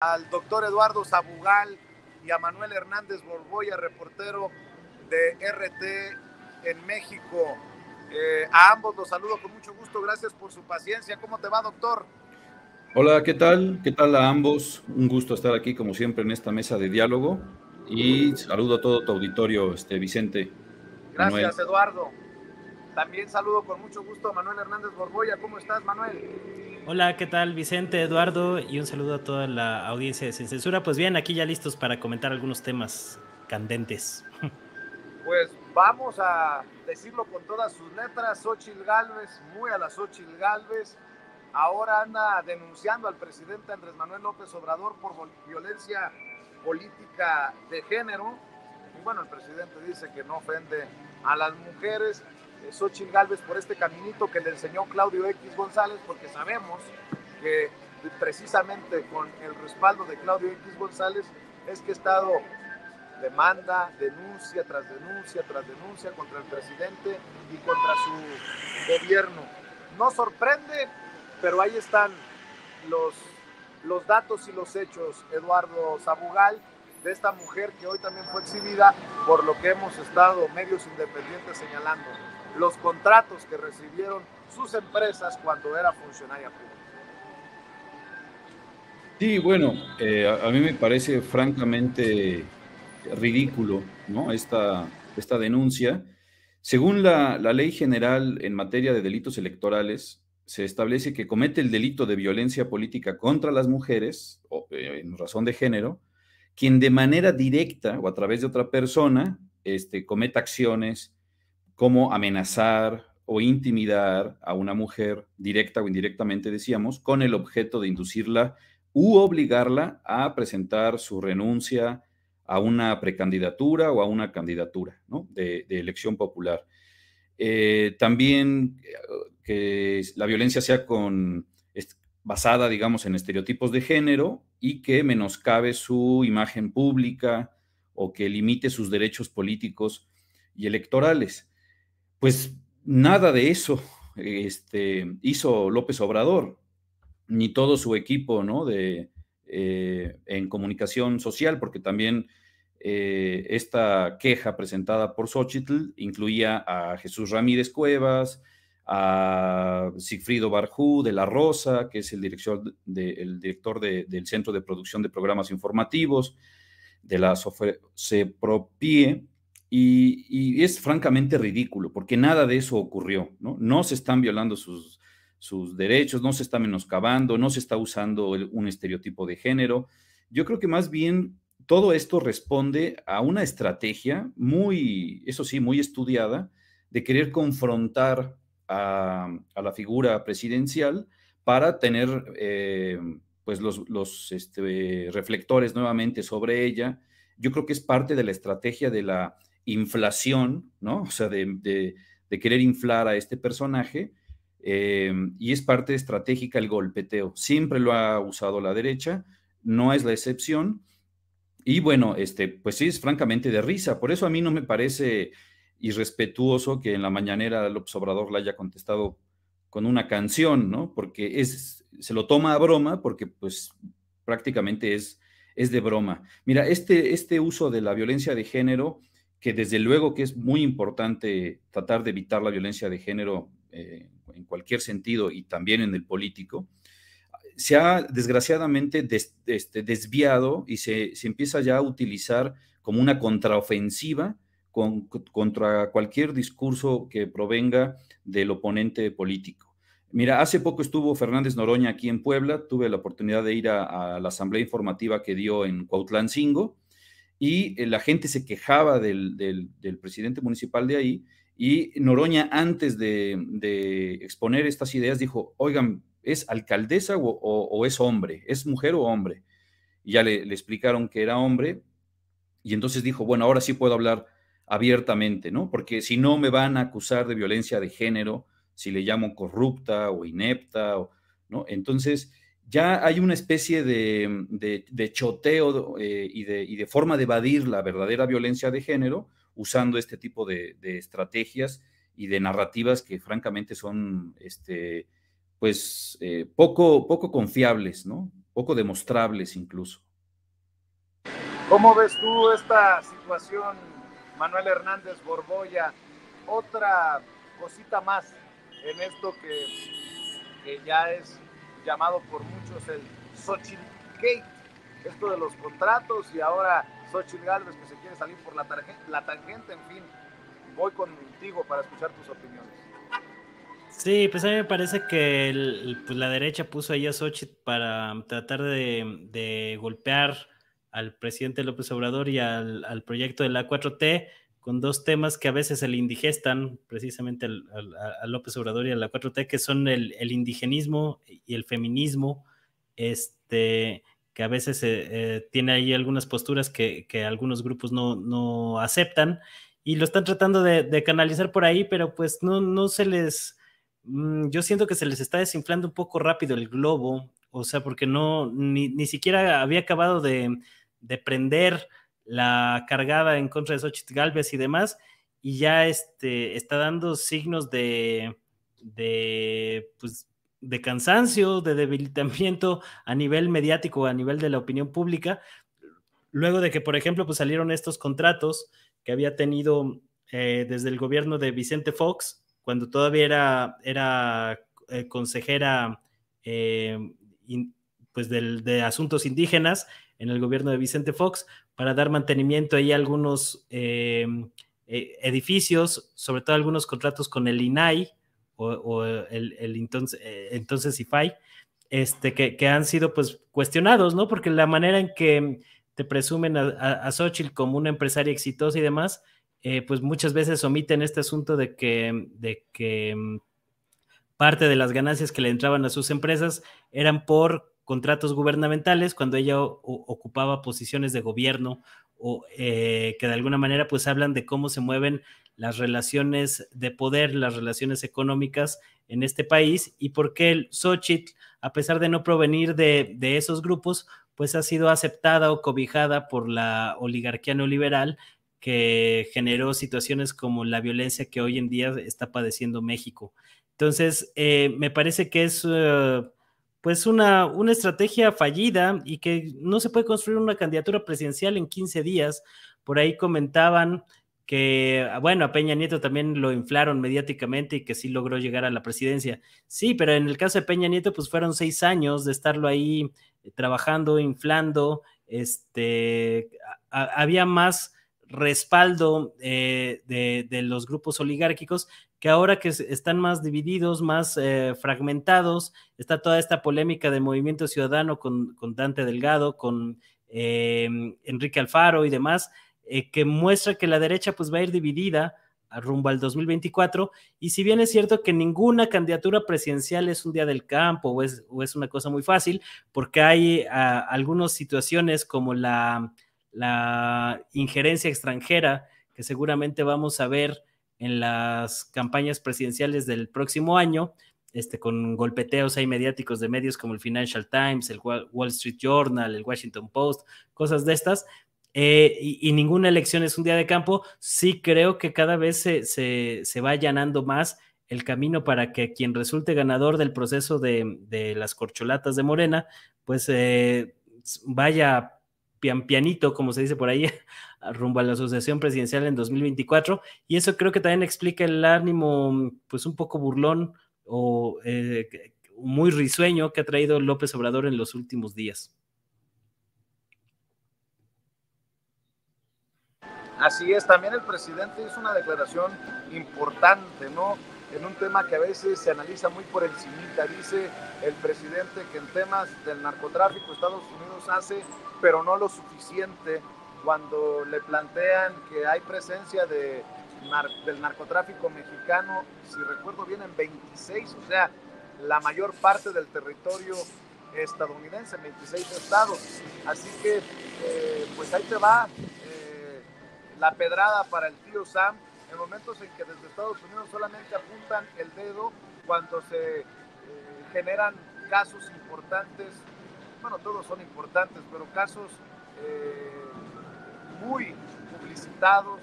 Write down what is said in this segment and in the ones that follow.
al doctor Eduardo Zabugal y a Manuel Hernández Borboya, reportero de RT en México. Eh, a ambos los saludo con mucho gusto, gracias por su paciencia. ¿Cómo te va, doctor? Hola, ¿qué tal? ¿Qué tal a ambos? Un gusto estar aquí, como siempre, en esta mesa de diálogo. Y saludo a todo tu auditorio, este, Vicente. Gracias, Eduardo. También saludo con mucho gusto a Manuel Hernández Borboya. ¿Cómo estás, Manuel? Hola, ¿qué tal Vicente, Eduardo? Y un saludo a toda la audiencia de Sin Censura. Pues bien, aquí ya listos para comentar algunos temas candentes. Pues vamos a decirlo con todas sus letras, Xochitl Galvez, muy a la Xochitl Galvez, ahora anda denunciando al presidente Andrés Manuel López Obrador por violencia política de género. Y bueno, el presidente dice que no ofende a las mujeres, eh, Xochitl Galvez por este caminito que le enseñó Claudio X González, porque sabemos que precisamente con el respaldo de Claudio X González es que ha estado demanda, denuncia tras denuncia tras denuncia contra el presidente y contra su gobierno. No sorprende, pero ahí están los, los datos y los hechos, Eduardo Zabugal, de esta mujer que hoy también fue exhibida, por lo que hemos estado medios independientes señalando los contratos que recibieron sus empresas cuando era funcionaria pública. Sí, bueno, eh, a, mí me parece francamente ridículo ¿no? esta, esta denuncia. Según la, ley general en materia de delitos electorales, se establece que comete el delito de violencia política contra las mujeres, o, eh, en razón de género, quien de manera directa o a través de otra persona este, cometa acciones, Cómo amenazar o intimidar a una mujer directa o indirectamente, decíamos, con el objeto de inducirla u obligarla a presentar su renuncia a una precandidatura o a una candidatura de, elección popular. Eh, también eh, que la violencia sea con, basada, digamos, en estereotipos de género y que menoscabe su imagen pública o que limite sus derechos políticos y electorales. Pues nada de eso este, hizo López Obrador, ni todo su equipo de, eh, en comunicación social, porque también eh, esta queja presentada por Xochitl incluía a Jesús Ramírez Cuevas, a Sigfrido Barjú de La Rosa, que es el, director, director del Centro de Producción de Programas Informativos de la se Sepropie, y, es francamente ridículo, porque nada de eso ocurrió, ¿no? No se están violando sus, sus derechos, no se está menoscabando, no se está usando un estereotipo de género. Yo creo que más bien todo esto responde a una estrategia muy, eso sí, muy estudiada, de querer confrontar a, la figura presidencial para tener eh, pues los, este, reflectores nuevamente sobre ella. Yo creo que es parte de la estrategia de la inflación, ¿no? O sea, de, querer inflar a este personaje. Eh, y es parte estratégica el golpeteo. Siempre lo ha usado la derecha, no es la excepción. Y bueno, este, pues sí, es francamente de risa. Por eso a mí no me parece irrespetuoso que en la mañanera López Obrador le haya contestado con una canción, ¿no? Porque es, se lo toma a broma, porque pues prácticamente es, es de broma. Mira, este, este uso de la violencia de género que desde luego que es muy importante tratar de evitar la violencia de género eh, en cualquier sentido y también en el político, se ha desgraciadamente este, desviado y se, empieza ya a utilizar como una contraofensiva contra cualquier discurso que provenga del oponente político. Mira, hace poco estuvo Fernández Noroña aquí en Puebla, tuve la oportunidad de ir a, a la asamblea informativa que dio en Cuautlancingo, y eh, la gente se quejaba del, presidente municipal de ahí y Noroña antes de, exponer estas ideas dijo, oigan, ¿es alcaldesa o, es hombre? ¿Es mujer o hombre? Y ya le, explicaron que era hombre y entonces dijo, bueno, ahora sí puedo hablar abiertamente, ¿no? Porque si no me van a acusar de violencia de género, si le llamo corrupta o inepta, o, ¿no? Entonces, ya hay una especie de, choteo eh, y, de, forma de evadir la verdadera violencia de género usando este tipo de, estrategias y de narrativas que francamente son este, pues, eh, poco, poco confiables, ¿no? poco demostrables incluso. ¿Cómo ves tú esta situación, Manuel Hernández Borboya? Otra cosita más en esto que ya es llamado por muchos el Xochitl Gate, esto de los contratos y ahora Xochitl Galvez que se quiere salir por la, la tangente, en fin, voy contigo para escuchar tus opiniones. Sí, pues a mí me parece que pues la derecha puso ahí a Xochitl para tratar de, golpear al presidente López Obrador y al, al proyecto de la 4T, con dos temas que a veces se le indigestan precisamente al, a López Obrador y a la 4T, que son el, indigenismo y el feminismo, este, que a veces eh, eh, tiene ahí algunas posturas que, algunos grupos no, no, aceptan y lo están tratando de, canalizar por ahí, pero pues no, no se les, mm, yo siento que se les está desinflando un poco rápido el globo, o sea, porque no, ni, ni siquiera había acabado de, de prender la cargada en contra de Xochitl Galvez y demás, y ya este, está dando signos de, pues, de cansancio, de debilitamiento a nivel mediático, a nivel de la opinión pública, luego de que, por ejemplo, pues salieron estos contratos que había tenido eh, desde el gobierno de Vicente Fox, cuando todavía era, era eh, consejera eh, pues de asuntos indígenas en el gobierno de Vicente Fox, para dar mantenimiento ahí a algunos eh, eh, edificios, sobre todo algunos contratos con el INAI o, el, eh, entonces, entonces IFAI, este, que, han sido pues cuestionados, ¿no? Porque la manera en que te presumen a, a, Xochitl como una empresaria exitosa y demás, pues muchas veces omiten este asunto de que mm, parte de las ganancias que le entraban a sus empresas eran por contratos gubernamentales cuando ella ocupaba posiciones de gobierno o, eh, que de alguna manera pues hablan de cómo se mueven las relaciones de poder, las relaciones económicas en este país y por qué el Xochitl, a pesar de no provenir de, esos grupos, pues ha sido aceptada o cobijada por la oligarquía neoliberal que generó situaciones como la violencia que hoy en día está padeciendo México. Entonces, eh, me parece que es... Eh, pues una, una estrategia fallida y que no se puede construir una candidatura presidencial en 15 días. Por ahí comentaban que, ah, bueno, a Peña Nieto también lo inflaron mediáticamente y que sí logró llegar a la presidencia. Sí, pero en el caso de Peña Nieto, pues fueron seis años de estarlo ahí eh, trabajando, inflando, este, había más respaldo eh, de, de, los grupos oligárquicos que ahora que están más divididos, más eh, fragmentados, está toda esta polémica de Movimiento Ciudadano con, Dante Delgado, con eh, Enrique Alfaro y demás, eh, que muestra que la derecha pues va a ir dividida rumbo al 2024. Y si bien es cierto que ninguna candidatura presidencial es un día del campo o es, una cosa muy fácil, porque hay ah, algunas situaciones como la, la injerencia extranjera, que seguramente vamos a ver en las campañas presidenciales del próximo año, este, con golpeteos ahí mediáticos de medios como el Financial Times, el Wall Street Journal, el Washington Post, cosas de estas, eh, y, ninguna elección es un día de campo, sí creo que cada vez se, se, se va allanando más el camino para que quien resulte ganador del proceso de, de las corcholatas de Morena, pues eh, vaya pian pianito, como se dice por ahí, rumbo a la asociación presidencial en 2024. Y eso creo que también explica el ánimo, pues un poco burlón o eh, muy risueño que ha traído López Obrador en los últimos días. Así es, también el presidente hizo una declaración importante, ¿no? en un tema que a veces se analiza muy por encimita. Dice el presidente que en temas del narcotráfico Estados Unidos hace, pero no lo suficiente. Cuando le plantean que hay presencia de, del narcotráfico mexicano, si recuerdo bien, en 26, o sea, la mayor parte del territorio estadounidense, 26 estados. Así que, eh, pues ahí te va eh, la pedrada para el tío Sam, en momentos en que desde Estados Unidos solamente apuntan el dedo cuando se eh, generan casos importantes, bueno, todos son importantes, pero casos eh, muy publicitados,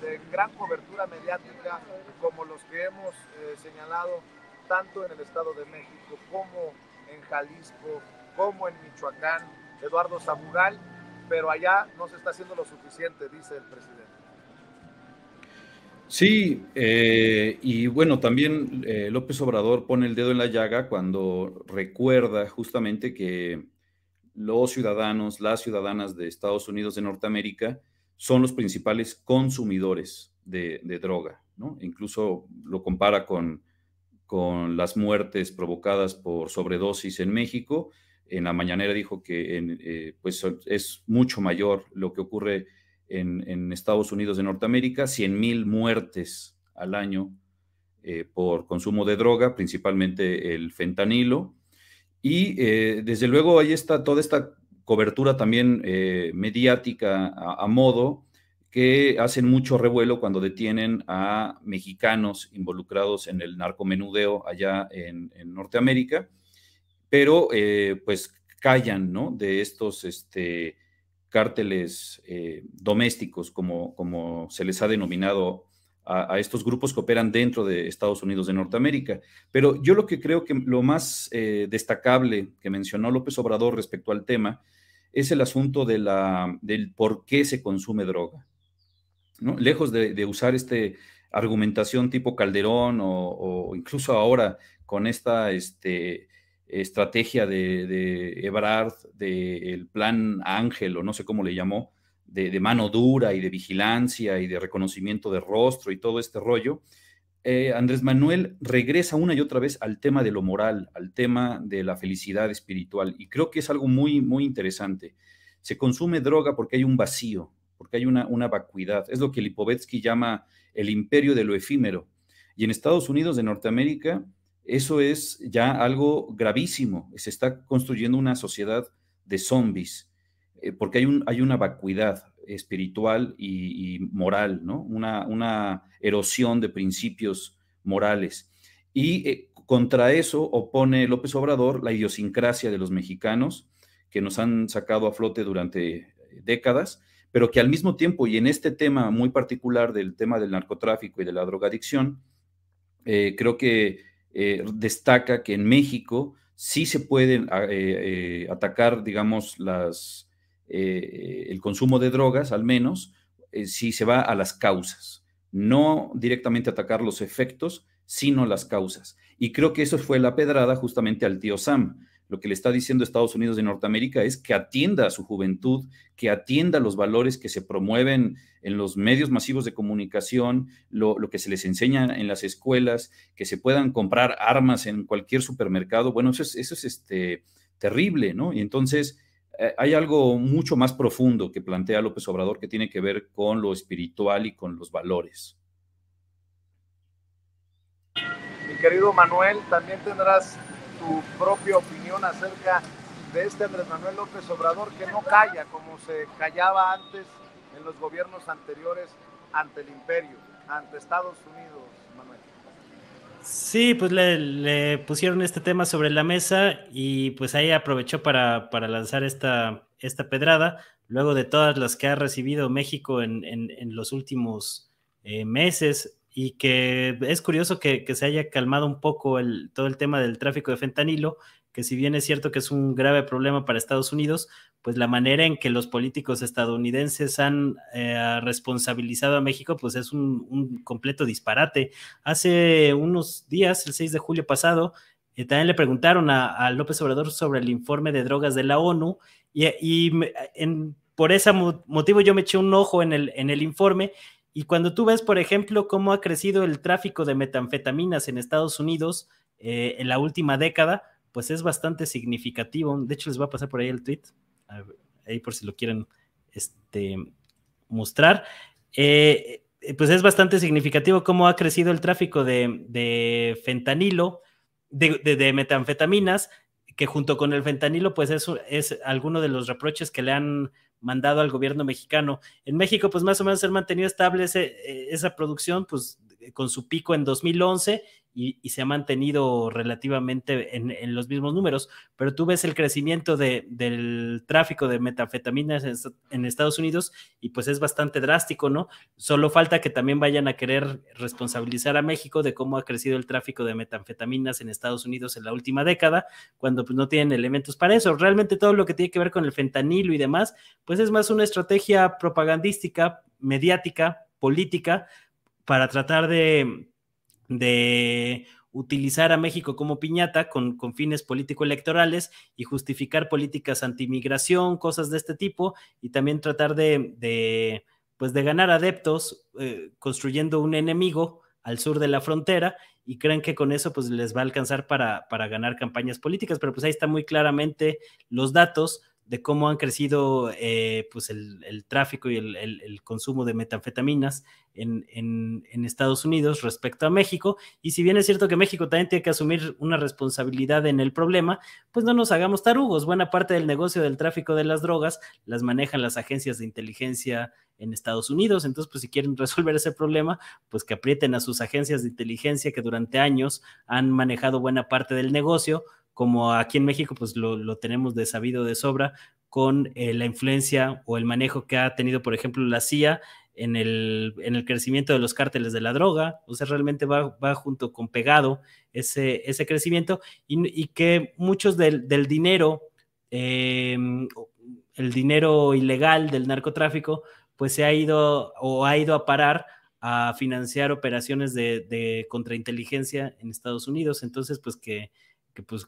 de gran cobertura mediática, como los que hemos eh, señalado tanto en el Estado de México como en Jalisco, como en Michoacán, Eduardo Zamural, pero allá no se está haciendo lo suficiente, dice el presidente. Sí, eh, y bueno, también eh, López Obrador pone el dedo en la llaga cuando recuerda justamente que los ciudadanos, las ciudadanas de Estados Unidos de Norteamérica son los principales consumidores de, droga, ¿no? Incluso lo compara con, con, las muertes provocadas por sobredosis en México. En la mañanera dijo que eh, pues es mucho mayor lo que ocurre en, Estados Unidos de Norteamérica, 100.000 muertes al año eh, por consumo de droga, principalmente el fentanilo. Y eh, desde luego ahí está toda esta cobertura también eh, mediática a, modo que hacen mucho revuelo cuando detienen a mexicanos involucrados en el narcomenudeo allá en, Norteamérica, pero pues callan ¿no? de estos este, cárteles eh, domésticos, como, como se les ha denominado a, estos grupos que operan dentro de Estados Unidos de Norteamérica. Pero yo lo que creo que lo más eh, destacable que mencionó López Obrador respecto al tema es el asunto de la, del por qué se consume droga. ¿no? Lejos de, usar esta argumentación tipo Calderón o, incluso ahora con esta este, estrategia de, de Ebrard, del plan Ángel, o no sé cómo le llamó, de, mano dura y de vigilancia y de reconocimiento de rostro y todo este rollo, eh, Andrés Manuel regresa una y otra vez al tema de lo moral, al tema de la felicidad espiritual. Y creo que es algo muy, muy interesante. Se consume droga porque hay un vacío, porque hay una, una vacuidad. Es lo que Lipovetsky llama el imperio de lo efímero. Y en Estados Unidos de Norteamérica, eso es ya algo gravísimo. Se está construyendo una sociedad de zombies, eh, porque hay, un, hay una vacuidad espiritual y, moral, ¿no? Una, una, erosión de principios morales. Y eh, contra eso opone López Obrador la idiosincrasia de los mexicanos que nos han sacado a flote durante décadas, pero que al mismo tiempo, y en este tema muy particular del tema del narcotráfico y de la drogadicción, eh, creo que eh, destaca que en México sí se pueden ah, eh, eh, atacar, digamos, las, el consumo de drogas, al menos, si se va a las causas, no directamente atacar los efectos, sino las causas. Y creo que eso fue la pedrada justamente al tío Sam lo que le está diciendo Estados Unidos de Norteamérica es que atienda a su juventud, que atienda los valores que se promueven en los medios masivos de comunicación, lo, que se les enseña en las escuelas, que se puedan comprar armas en cualquier supermercado. Bueno, eso es, este, terrible, ¿no? Y entonces eh, hay algo mucho más profundo que plantea López Obrador que tiene que ver con lo espiritual y con los valores. Mi querido Manuel, también tendrás tu propia opinión acerca de este Andrés Manuel López Obrador que no calla como se callaba antes en los gobiernos anteriores ante el imperio, ante Estados Unidos, Manuel. Sí, pues le, pusieron este tema sobre la mesa y pues ahí aprovechó para, lanzar esta, esta pedrada, luego de todas las que ha recibido México en, en, los últimos eh, meses y que es curioso que, se haya calmado un poco el, todo el tema del tráfico de fentanilo, que si bien es cierto que es un grave problema para Estados Unidos, pues la manera en que los políticos estadounidenses han eh, responsabilizado a México, pues es un, completo disparate. Hace unos días, el 6 de julio pasado, eh, también le preguntaron a, López Obrador sobre el informe de drogas de la ONU y, y por ese motivo yo me eché un ojo en el, en el informe y cuando tú ves, por ejemplo, cómo ha crecido el tráfico de metanfetaminas en Estados Unidos eh, en la última década, pues es bastante significativo. De hecho, les voy a pasar por ahí el tweet, ahí por si lo quieren este, mostrar. Eh, pues es bastante significativo cómo ha crecido el tráfico de, fentanilo, de, metanfetaminas, que junto con el fentanilo, pues es alguno de los reproches que le han mandado al gobierno mexicano. En México, pues más o menos se ha mantenido estable eh, eh, esa producción, pues eh, con su pico en 2011 y, se ha mantenido relativamente en, los mismos números, pero tú ves el crecimiento del tráfico de metanfetaminas en, Estados Unidos y pues es bastante drástico, ¿no? Solo falta que también vayan a querer responsabilizar a México de cómo ha crecido el tráfico de metanfetaminas en Estados Unidos en la última década, cuando pues no tienen elementos para eso. Realmente todo lo que tiene que ver con el fentanilo y demás, pues es más una estrategia propagandística, mediática, política, para tratar de, utilizar a México como piñata con, fines político-electorales y justificar políticas antimigración, cosas de este tipo, y también tratar de, pues de ganar adeptos eh, construyendo un enemigo al sur de la frontera y creen que con eso pues les va a alcanzar para, para ganar campañas políticas, pero pues ahí está muy claramente los datos, de cómo han crecido eh, pues el, tráfico y el, consumo de metanfetaminas en, en, Estados Unidos respecto a México. Y si bien es cierto que México también tiene que asumir una responsabilidad en el problema, pues no nos hagamos tarugos. Buena parte del negocio del tráfico de las drogas las manejan las agencias de inteligencia en Estados Unidos. Entonces, pues si quieren resolver ese problema, pues que aprieten a sus agencias de inteligencia que durante años han manejado buena parte del negocio como aquí en México pues lo, tenemos de sabido de sobra con eh, la influencia o el manejo que ha tenido, por ejemplo, la CIA en el, crecimiento de los cárteles de la droga, o sea, realmente va, junto con pegado ese, ese crecimiento y, que muchos del, dinero, em, el dinero ilegal del narcotráfico, pues se ha ido o ha ido a parar a financiar operaciones de contrainteligencia en Estados Unidos. Entonces, pues que que pues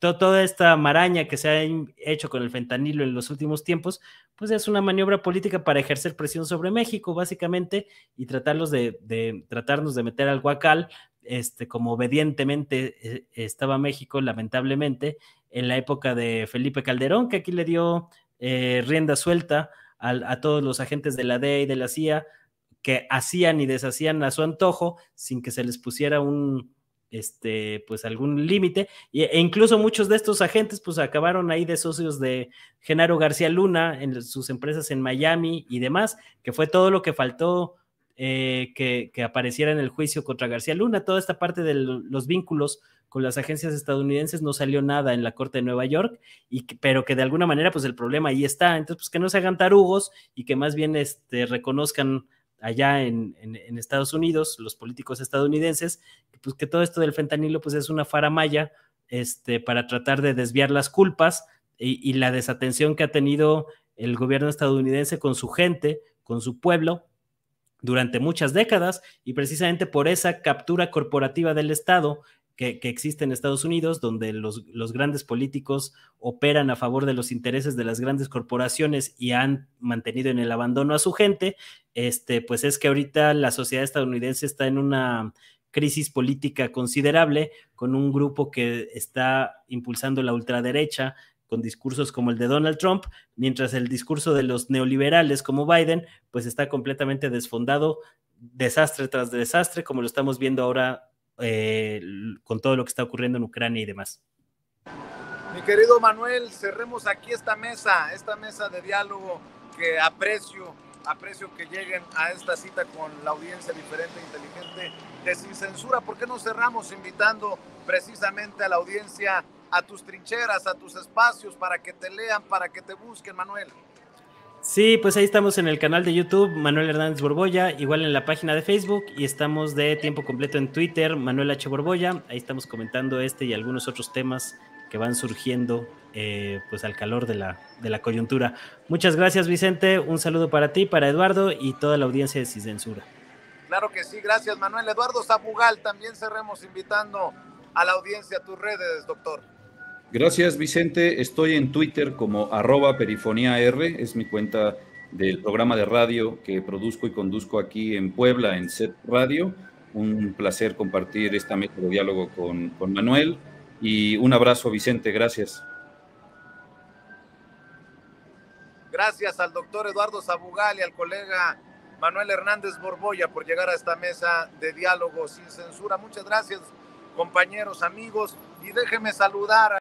toda esta maraña que se ha hecho con el fentanilo en los últimos tiempos, pues es una maniobra política para ejercer presión sobre México, básicamente, y tratarlos de, tratarnos de meter al guacal, este, como obedientemente eh, estaba México, lamentablemente, en la época de Felipe Calderón, que aquí le dio eh, rienda suelta a todos los agentes de la DEA y de la CIA que hacían y deshacían a su antojo sin que se les pusiera un, este, pues algún límite, e incluso muchos de estos agentes pues acabaron ahí de socios de Genaro García Luna en sus empresas en Miami y demás, que fue todo lo que faltó eh, que, apareciera en el juicio contra García Luna. Toda esta parte de los vínculos con las agencias estadounidenses no salió nada en la Corte de Nueva York, y, pero que de alguna manera pues el problema ahí está. Entonces pues que no se hagan tarugos y que más bien este, reconozcan allá en, Estados Unidos, los políticos estadounidenses, pues que todo esto del fentanilo pues es una faramaya este, para tratar de desviar las culpas y la desatención que ha tenido el gobierno estadounidense con su gente, con su pueblo, durante muchas décadas y precisamente por esa captura corporativa del Estado que, existe en Estados Unidos, donde los, los, grandes políticos operan a favor de los intereses de las grandes corporaciones y han mantenido en el abandono a su gente, este, pues es que ahorita la sociedad estadounidense está en una crisis política considerable con un grupo que está impulsando la ultraderecha con discursos como el de Donald Trump, mientras el discurso de los neoliberales como Biden, pues está completamente desfondado, desastre tras desastre, como lo estamos viendo ahora eh, con todo lo que está ocurriendo en Ucrania y demás. Mi querido Manuel, cerremos aquí esta mesa, esta mesa de diálogo que aprecio, aprecio que lleguen a esta cita con la audiencia diferente, inteligente, de sin censura. ¿Por qué no cerramos invitando precisamente a la audiencia a tus trincheras, a tus espacios, para que te lean, para que te busquen, Manuel? Sí, pues ahí estamos en el canal de YouTube, Manuel Hernández Borboya, igual en la página de Facebook y estamos de tiempo completo en Twitter, Manuel H. Borboya. Ahí estamos comentando este y algunos otros temas que van surgiendo eh, pues al calor de la, coyuntura. Muchas gracias Vicente, un saludo para ti, para Eduardo y toda la audiencia de Cisensura. Claro que sí, gracias Manuel. Eduardo Zabugal, también cerremos invitando a la audiencia a tus redes, doctor. Gracias, Vicente. Estoy en Twitter como arroba perifonía R, es mi cuenta del programa de radio que produzco y conduzco aquí en Puebla, en Set Radio. Un placer compartir esta mesa de diálogo con, Manuel. Y un abrazo, Vicente. Gracias. Gracias al doctor Eduardo Zabugal y al colega Manuel Hernández Borboya por llegar a esta mesa de diálogo sin censura. Muchas gracias, compañeros, amigos. Y déjeme saludar a